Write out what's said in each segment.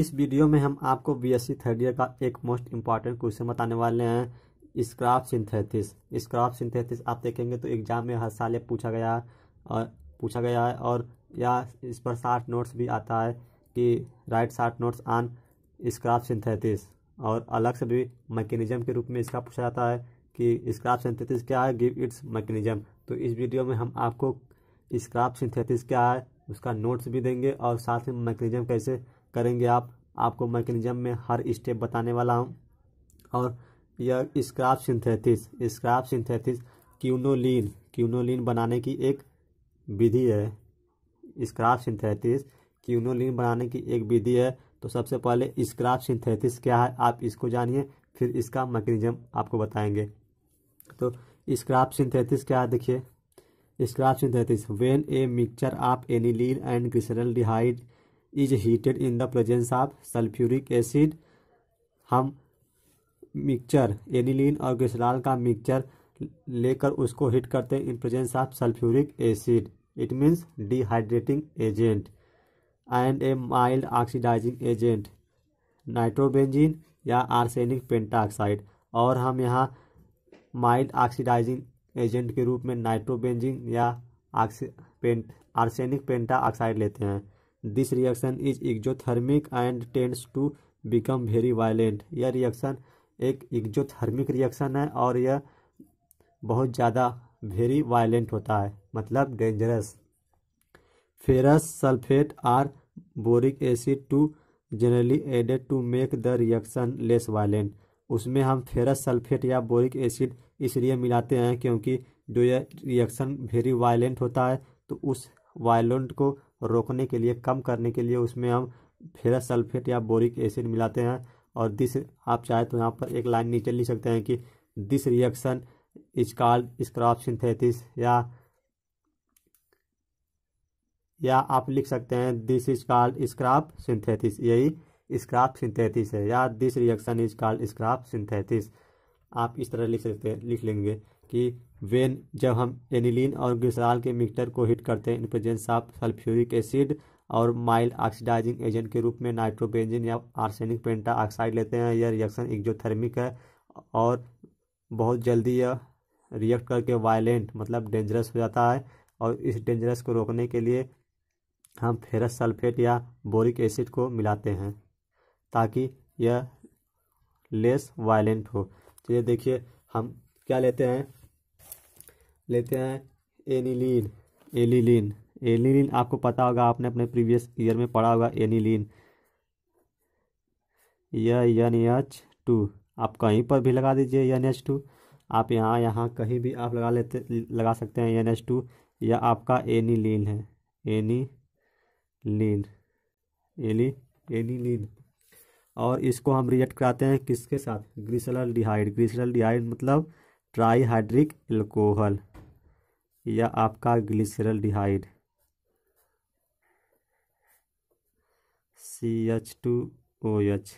इस वीडियो में हम आपको बीएससी थर्ड ईयर का एक मोस्ट इम्पॉर्टेंट क्वेश्चन बताने वाले हैं स्क्रॉप सिंथेसिस स्क्रॉप सिंथेसिस आप देखेंगे तो एग्जाम में हर साल पूछा गया और पूछा गया है और या इस पर शार्ट नोट्स भी आता है कि write short notes on Skraup synthesis और अलग से भी मैकेनिज्म के रूप में इसका पूछा जाता है कि स्क्रॉप सिंथेसिस क्या है गिव इट्स मैकेनिज्म तो इस वीडियो में हम आपको स्क्रॉप सिंथेसिस क्या है उसका नोट्स भी देंगे और साथ में मैकेनिज्म कैसे करेंगे आप आपको मैकेनिज्म में हर स्टेप बताने वाला हूँ और यह Skraup synthesis Skraup synthesis quinoline quinoline बनाने की एक विधि है स्क्राप सिंथेसिस क्यूनोलिन बनाने की एक विधि है तो सबसे पहले स्क्राप सिंथेसिस क्या है आप इसको जानिए फिर इसका मैकेनिज्म आपको बताएंगे तो स्क्राप सिंथेसिस क्या है देखिए Skraup synthesis when a mixture of aniline and glyceraldehyde is heated in the presence of sulphuric acid हम मिक्सचर एनिलीन और ग्लिसरॉल का मिक्सचर लेकर उसको हीट करते हैं in presence of sulphuric acid it means dehydrating agent and a mild oxidising agent nitrobenzene या arsenic pentoxide और हम यहाँ माइल्ड ऑक्सीडाइजिंग एजेंट के रूप में नाइट्रोबेंजिन या आर्सेनिक पेंटा ऑक्साइड लेते हैं this reaction is exothermic and tends to become very violent यह रिएक्शन एक एक्जोथर्मिक रिएक्शन है और यह बहुत ज़्यादा वेरी वायलेंट होता है मतलब dangerous ferrous sulphate or boric acid to generally added to make the reaction less violent उसमें हम फेरस सल्फेट या बोरिक एसिड इसलिए मिलाते हैं क्योंकि जो यह रिएक्शन वेरी वायलेंट होता है तो उस वायलेंट को रोकने के लिए कम करने के लिए उसमें हम फेरस सल्फेट या बोरिक एसिड मिलाते हैं और दिस आप चाहे तो यहाँ पर एक लाइन नीचे लिख सकते हैं कि this reaction is called Skraup synthesis या या आप लिख सकते हैं this is called Skraup synthesis यही स्क्रॉप सिंथेटिस है या this reaction is called Skraup synthesis आप इस तरह लिख सकते हैं लिख लेंगे कि वेन जब हम एनिलीन और ग्लिसराल के मिक्सचर को हिट करते हैं in presence of sulphuric acid और माइल्ड ऑक्सीडाइजिंग एजेंट के रूप में नाइट्रोबेंजिन या आर्सेनिक पेंटा ऑक्साइड लेते हैं यह रिएक्शन एक्जोथर्मिक है और बहुत जल्दी यह रिएक्ट करके वायलेंट मतलब डेंजरस हो जाता है और इस डेंजरस को रोकने के लिए हम फेरस सल्फेट या बोरिक एसिड को मिलाते हैं ताकि यह लेस वायलेंट हो तो ये देखिए हम क्या लेते हैं लेते हैं एनिलीन एलिलीन एनिलीन आपको पता होगा आपने अपने प्रीवियस ईयर में पढ़ा होगा एनिलीन यह एन एच टू आप कहीं पर भी लगा दीजिए एन एच टू आप यहाँ यहाँ कहीं भी आप लगा लेते लगा सकते हैं एन एच टू यह आपका एनिलीन है एनी लीन एली एनी लीन और इसको हम रिएक्ट कराते हैं किसके साथ ग्रीसल डिहाइड ग्रीसल डिहाइड मतलब ट्राईहाइड्रिक एल्कोहल या आपका glyceraldehyde C H two O H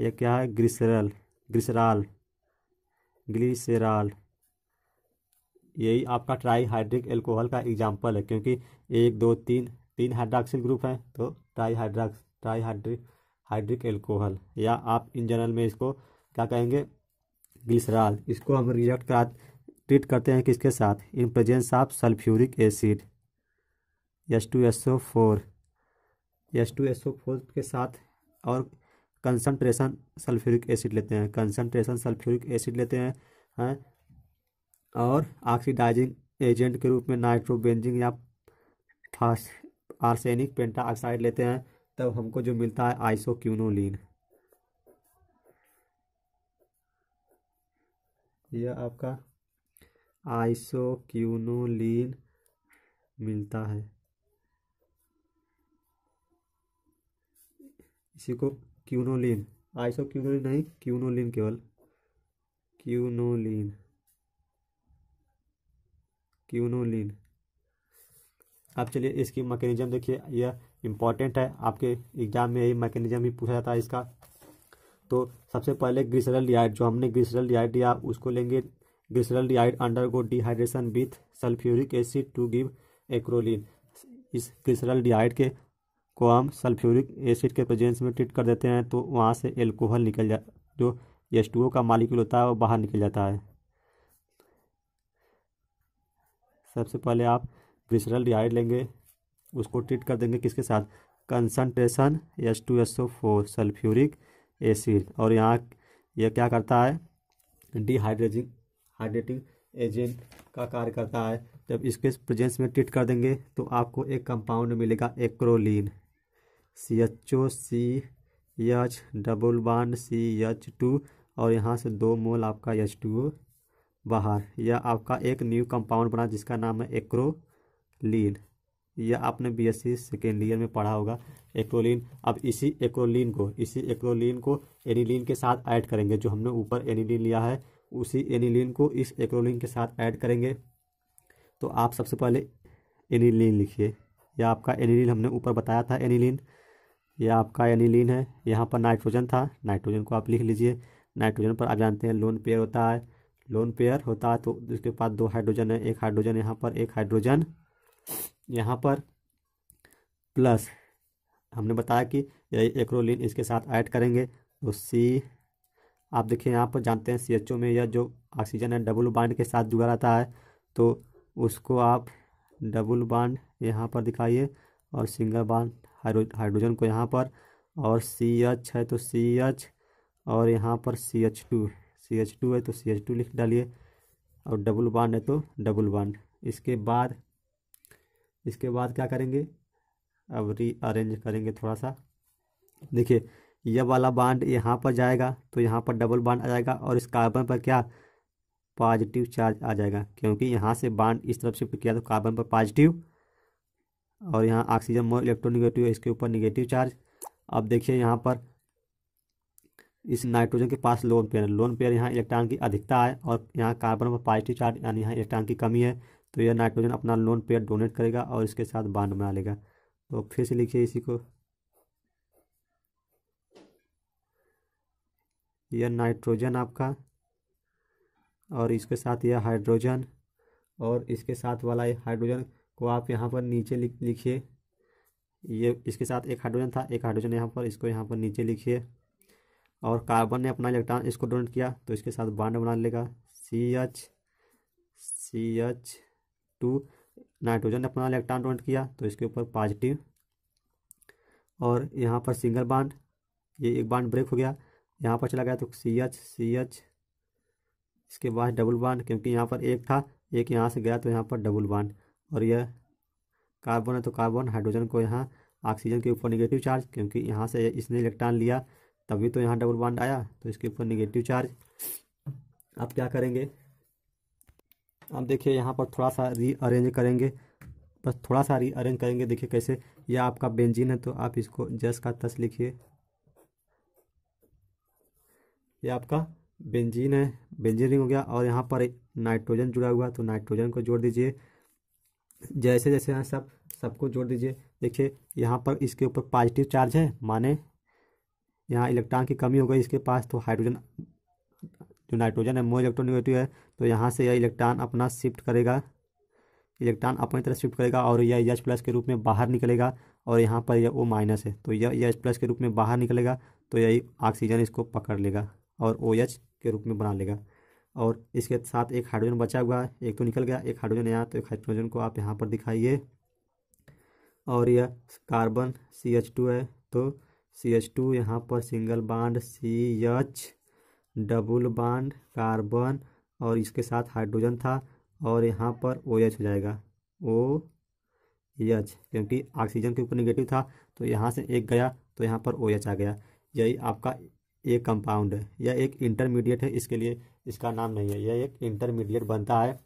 यह क्या है ग्लिसरल ग्लिसराल ग्लिसराल यही आपका ट्राईहाइड्रिक एल्कोहल का एग्जाम्पल है क्योंकि एक दो तीन तीन हाइड्रोक्सिल ग्रुप हैं तो ट्राईहाइड्राक्स ट्राईहाइड्रिक हाइड्रिक एल्कोहल या आप इन जनरल में इसको क्या कहेंगे ग्लिसराल इसको हम रिजेक्ट करा ट्रीट करते हैं किसके साथ in presence of sulphuric acid S two S O four S two S O four के साथ और कंसनट्रेशन सल्फ्यूरिक एसिड लेते हैं कंसनट्रेशन सल्फ्यूरिक एसिड लेते हैं हैं और ऑक्सीडाइजिंग एजेंट के रूप में नाइट्रोबेंजिंग या फास्ट आर्सेनिक पेंटा ऑक्साइड लेते हैं तब हमको जो मिलता है आइसोक्यूनोलिन यह आपका क्यूनोलिन मिलता है इसी को क्यूनोलिन आइसो क्यूनोलिन नहीं क्यूनोलिन केवल क्यूनोलिन क्यूनोलिन अब चलिए इसकी मैकेनिज्म देखिए यह इम्पॉर्टेंट है आपके एग्जाम में यही मैकेनिज्म ही पूछा जाता है इसका तो सबसे पहले ग्रिसरल डिहाइड जो हमने ग्रिसरल डिहाइड दिया उसको लेंगे glyceraldehyde undergo dehydration with sulphuric acid to give acrolein इस ग्लिसरल डिहाइड के को हम सल्फ्यूरिक एसिड के प्रेजेंस में ट्रीट कर देते हैं तो वहाँ से एल्कोहल निकल जा जो एस टू ओ का मालिक्यूल होता है वो बाहर निकल जाता है सबसे पहले आप ग्लिसरल डिहाइड लेंगे उसको ट्रीट कर देंगे किसके साथ concentration S two S O four sulphuric acid और यहाँ यह क्या करता है डिहाइड्रेजिंग हाइड्रेटिंग एजेंट का कार्य करता है जब इसके प्रेजेंस में ट्रीट कर देंगे तो आपको एक कंपाउंड मिलेगा acrolein C H O C H double one C H two और यहाँ से दो मोल आपका एच टू ओ बाहर यह आपका एक न्यू कंपाउंड बना जिसका नाम है एक्रोलिन यह आपने B S C second year में पढ़ा होगा एक्रोलिन अब इसी एक्रोलिन को इसी एक्रोलिन को एनिलिन के साथ ऐड करेंगे जो हमने ऊपर एनिलिन लिया है उसी एनिलीन को इस एक्रोलिन के साथ ऐड करेंगे तो आप सबसे पहले एनिलीन लिखिए यह आपका एनिलीन हमने ऊपर बताया था एनिलीन यह आपका एनिलीन है यहाँ पर नाइट्रोजन था नाइट्रोजन को आप लिख लीजिए नाइट्रोजन पर आप जानते हैं लोन पेयर होता है लोन पेयर होता है तो उसके पास दो हाइड्रोजन है एक हाइड्रोजन यहाँ पर एक हाइड्रोजन यहाँ पर प्लस हमने बताया कि यही एक्रोलिन इसके साथ ऐड करेंगे तो सी आप देखिए यहाँ पर जानते हैं सी में यह जो ऑक्सीजन है डबल बाड के साथ जुड़ा रहता है तो उसको आप डबल बाड यहाँ पर दिखाइए और सिंगल बाड हाइड्रोजन को यहाँ पर और सी एच है तो सी एच और यहाँ पर C H two C H two है तो सी एच टू लिख डालिए और डबल बाड है तो डबल बाड इसके बाद इसके बाद क्या करेंगे अब रीअरेंज करेंगे थोड़ा सा देखिए यह वाला बांड यहाँ पर जाएगा तो यहाँ पर डबल बाड आ जाएगा और इस कार्बन पर क्या पॉजिटिव चार्ज आ जाएगा क्योंकि यहाँ से बांड इस तरफ शिफ्ट किया तो कार्बन पर पॉजिटिव और यहाँ ऑक्सीजन मोर इलेक्ट्रोनिगेटिव है इसके ऊपर निगेटिव चार्ज अब देखिए यहाँ पर इस नाइट्रोजन के पास लोन पेयर लोन पेयर यहाँ इलेक्ट्रॉन की अधिकता है और यहाँ कार्बन पर पॉजिटिव चार्ज यानी यहाँ इलेक्ट्रॉन की कमी है तो यह नाइट्रोजन अपना लोन पेयर डोनेट करेगा और इसके साथ बाड बना लेगा तो फिर से लिखिए इसी को यह नाइट्रोजन आपका और इसके साथ यह हाइड्रोजन और इसके साथ वाला हाइड्रोजन को आप यहाँ पर नीचे लिखिए ये इसके साथ एक हाइड्रोजन था एक हाइड्रोजन यहाँ पर इसको यहाँ पर नीचे लिखिए और कार्बन ने अपना इलेक्ट्रॉन इसको डोनेट किया तो इसके साथ बाड बना लेगा C H C H two nitrogen ने अपना इलेक्ट्रॉन डोनेट किया तो इसके ऊपर पॉजिटिव और यहाँ पर सिंगल बाड ये एक बाड ब्रेक हो गया यहाँ पर चला गया तो सी एच सी एच इसके बाद डबल बांड क्योंकि यहाँ पर एक था एक यहाँ से गया तो यहाँ पर डबल बांड और यह कार्बन है तो कार्बन हाइड्रोजन को यहाँ ऑक्सीजन के ऊपर निगेटिव चार्ज क्योंकि यहाँ से इसने इलेक्ट्रॉन लिया तभी तो यहाँ डबल बॉन्ड आया तो इसके ऊपर निगेटिव चार्ज अब क्या करेंगे अब देखिए यहाँ पर थोड़ा सा रीअरेंज करेंगे बस थोड़ा सा रीअरेंज करेंगे देखिए कैसे यह आपका बेंजीन है तो आप इसको जस का तस लिखिए ये आपका बेंजीन है बेंजीन रिंग हो गया और यहाँ पर नाइट्रोजन जुड़ा हुआ तो नाइट्रोजन को जोड़ दीजिए जैसे जैसे यहाँ सब सबको जोड़ दीजिए देखिए यहाँ पर इसके ऊपर पॉजिटिव चार्ज है माने यहाँ इलेक्ट्रॉन की कमी हो गई इसके पास तो हाइड्रोजन जो नाइट्रोजन है मो इलेक्ट्रोनिगेटिव है तो यहाँ से यह इलेक्ट्रॉन अपना शिफ्ट करेगा इलेक्ट्रॉन अपनी तरह शिफ्ट करेगा और यह एच प्लस के रूप में बाहर निकलेगा और यहाँ पर यह ओ माइनस है तो यह एच प्लस के रूप में बाहर निकलेगा तो यही ऑक्सीजन इसको पकड़ लेगा और ओ OH के रूप में बना लेगा और इसके साथ एक हाइड्रोजन बचा हुआ है एक तो निकल गया एक हाइड्रोजन आया तो एक हाइड्रोजन को आप यहाँ पर दिखाइए और यह कार्बन सी एच टू है तो सी एच टू यहाँ पर single bond C H double bond carbon और इसके साथ हाइड्रोजन था और यहाँ पर ओ OH हो जाएगा ओ एच क्योंकि ऑक्सीजन के ऊपर निगेटिव था तो यहाँ से एक गया तो यहाँ पर ओ OH आ गया यही आपका ये कंपाउंड है यह एक इंटरमीडिएट है इसके लिए इसका नाम नहीं है यह एक इंटरमीडिएट बनता है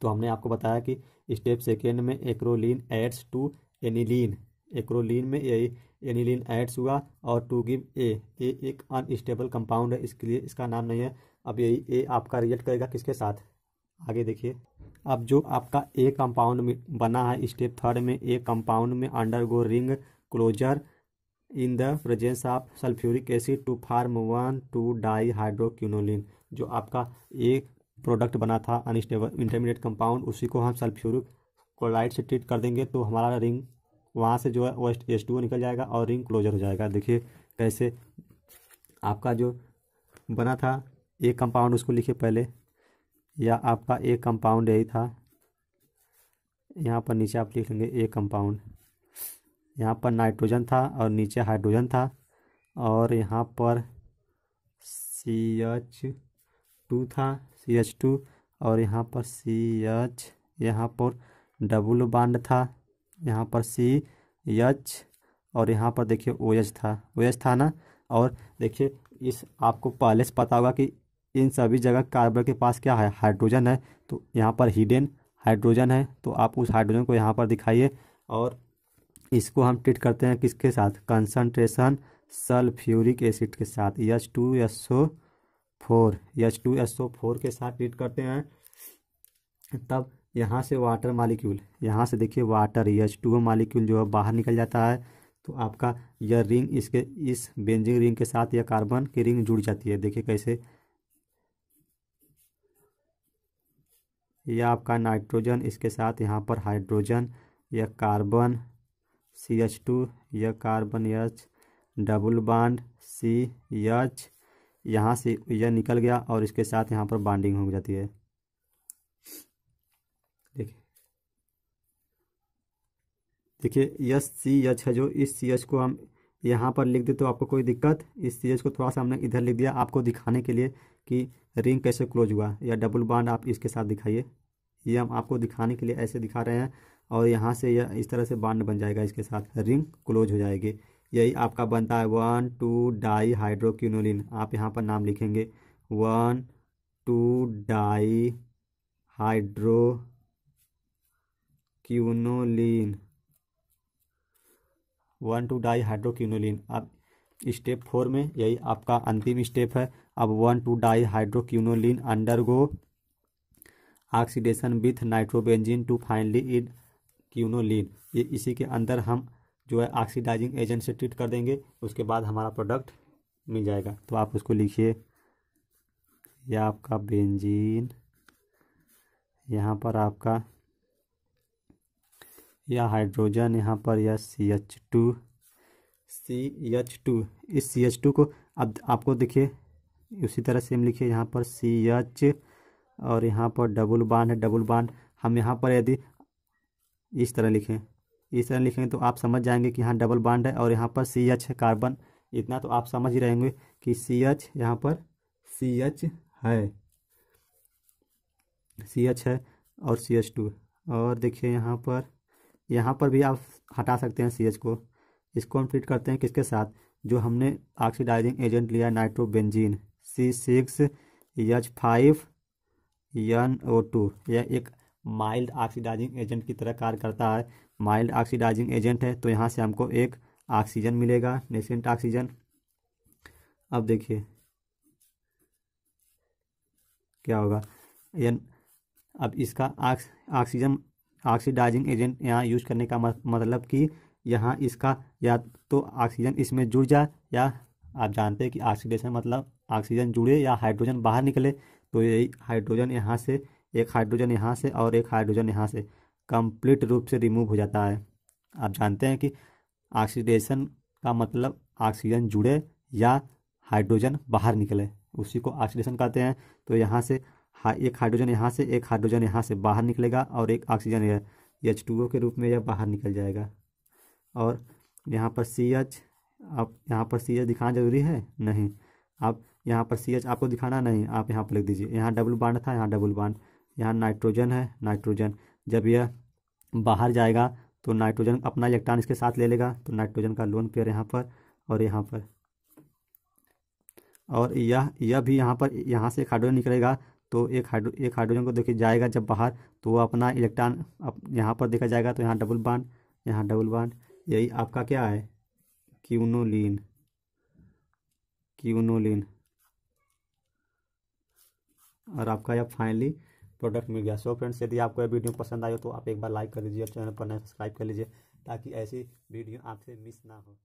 तो हमने आपको बताया कि स्टेप सेकेंड में acrolein adds to aniline acrolein में यही एनिलीन एड्स हुआ और टू गिव ए ए एक अनस्टेबल कंपाउंड है इसके लिए इसका नाम नहीं है अब यही ए आपका रिएक्ट करेगा किसके साथ आगे देखिए अब जो आपका ए कंपाउंड बना है स्टेप थर्ड में ए कंपाउंड में under ring closure in the presence of sulphuric acid to form one two di hydroquinoline जो आपका एक प्रोडक्ट बना था अनस्टेबल इंटरमीडिएट कंपाउंड उसी को हम सल्फ्यूरिक क्लोराइड से ट्रीट कर देंगे तो हमारा रिंग वहाँ से जो है वेस्ट एस टू निकल जाएगा और रिंग क्लोजर हो जाएगा देखिए कैसे आपका जो बना था एक कंपाउंड उसको लिखे पहले या आपका एक कंपाउंड यही था यहाँ पर नीचे आप लिख लेंगे एक कंपाउंड यहाँ पर नाइट्रोजन था और नीचे हाइड्रोजन था और यहाँ पर सी एच टू था सी एच टू और यहाँ पर सी एच यहाँ पर डबल बांड था यहाँ पर सी एच और यहाँ पर देखिए ओ एच था ओ एच था ना और देखिए इस आपको पहले से पता होगा कि इन सभी जगह कार्बन के पास क्या है हाइड्रोजन है तो यहाँ पर हिडन हाइड्रोजन है तो आप उस हाइड्रोजन को यहाँ पर दिखाइए और इसको हम ट्रीट करते हैं किसके साथ कंसनट्रेशन सल्फ्यूरिक एसिड के साथ H two S O four H two S O four के साथ ट्रीट करते हैं तब यहाँ से वाटर मालिक्यूल यहाँ से देखिए वाटर एच टू मालिक्यूल जो है बाहर निकल जाता है तो आपका यह रिंग इसके इस बेंजिंग रिंग के साथ यह कार्बन की रिंग जुड़ जाती है देखिए कैसे यह आपका नाइट्रोजन इसके साथ यहाँ पर हाइड्रोजन या कार्बन सी एच टू यह carbon H double bond C H यहाँ से यह निकल गया और इसके साथ यहाँ पर बाडिंग हो जाती है देखिए देखिए यस सी एच है जो इस सी एच को हम यहाँ पर लिख दे तो आपको कोई दिक्कत इस सी एच को थोड़ा सा हमने इधर लिख दिया आपको दिखाने के लिए कि रिंग कैसे क्लोज हुआ या डबल बाड आप इसके साथ दिखाइए ये हम आपको दिखाने के लिए ऐसे दिखा रहे हैं और यहाँ से यह इस तरह से बांड बन जाएगा इसके साथ रिंग क्लोज हो जाएगी यही आपका बनता है वन टू डाई हाइड्रोक्यूनोलिन आप यहाँ पर नाम लिखेंगे one two di hydro quinoline one two di hydroquinoline अब स्टेप फोर में यही आपका अंतिम स्टेप है अब one two di hydroquinoline undergo oxidation with nitrobenzene to finally it quinoline ये इसी के अंदर हम जो है ऑक्सीडाइजिंग एजेंट से ट्रीट कर देंगे उसके बाद हमारा प्रोडक्ट मिल जाएगा तो आप उसको लिखिए यह आपका बेंजीन यहाँ पर आपका या हाइड्रोजन यहाँ पर या C H two C H two इस सी एच टू को अब आपको देखिए उसी तरह सेम लिखिए यहाँ पर सी एच और यहाँ पर डबल बांड है डबल बांड हम यहाँ पर यदि इस तरह लिखें इस तरह लिखेंगे तो आप समझ जाएंगे कि यहाँ डबल बाड है और यहाँ पर सी एच है कार्बन इतना तो आप समझ ही रहेंगे कि सी एच यहाँ पर सी एच है सी एच है और सी एच टू और देखिए यहाँ पर यहाँ पर भी आप हटा सकते हैं सी एच को इसको हम ट्रीट करते हैं किसके साथ जो हमने ऑक्सीडाइजिंग एजेंट लिया nitrobenzene C six H five N O two यह एक माइल्ड ऑक्सीडाइजिंग एजेंट की तरह कार्य करता है माइल्ड ऑक्सीडाइजिंग एजेंट है तो यहाँ से हमको एक ऑक्सीजन मिलेगा नेसेंट ऑक्सीजन अब देखिए क्या होगा यन अब इसका ऑक्सीजन ऑक्सीडाइजिंग एजेंट यहाँ यूज करने का मतलब कि यहाँ इसका या तो ऑक्सीजन इसमें जुड़ जाए या आप जानते हैं कि ऑक्सीडेशन मतलब ऑक्सीजन जुड़े या हाइड्रोजन बाहर निकले तो यही हाइड्रोजन यहाँ से एक हाइड्रोजन यहाँ से और एक हाइड्रोजन यहाँ से कंप्लीट रूप से रिमूव हो जाता है आप जानते हैं कि ऑक्सीडेशन का मतलब ऑक्सीजन जुड़े या हाइड्रोजन बाहर निकले उसी को ऑक्सीडेशन कहते हैं तो यहाँ से एक हाइड्रोजन यहाँ से एक हाइड्रोजन यहाँ से बाहर निकलेगा और एक ऑक्सीजन एच टू ओ के रूप में यह बाहर निकल जाएगा और यहाँ पर सी एच आप यहाँ पर सी एच दिखाना जरूरी है नहीं आप यहाँ पर सी एच आपको दिखाना नहीं आप यहाँ पर लिख दीजिए यहाँ डबल बाड था यहाँ डबल बांड यहाँ नाइट्रोजन है नाइट्रोजन जब यह बाहर जाएगा तो नाइट्रोजन अपना इलेक्ट्रॉन इसके साथ ले लेगा तो नाइट्रोजन का लोन पेयर यहाँ पर और यहाँ पर और यह यह भी यहाँ पर यहाँ से एक हाइड्रोजन निकलेगा तो एक हाइड्रो एक हाइड्रोजन को देखिए जाएगा जब बाहर तो वह अपना इलेक्ट्रॉन अप यहाँ पर देखा जाएगा तो यहाँ डबल बांड यहाँ डबल बांड यही आपका क्या है क्यूनोलिन क्यूनोलिन और आपका यह फाइनली प्रोडक्ट मिल गया सो फ्रेंड्स यदि आपको यह वीडियो पसंद आई तो आप एक बार लाइक कर दीजिए और चैनल पर नए सब्सक्राइब कर लीजिए ताकि ऐसी वीडियो आपसे मिस ना हो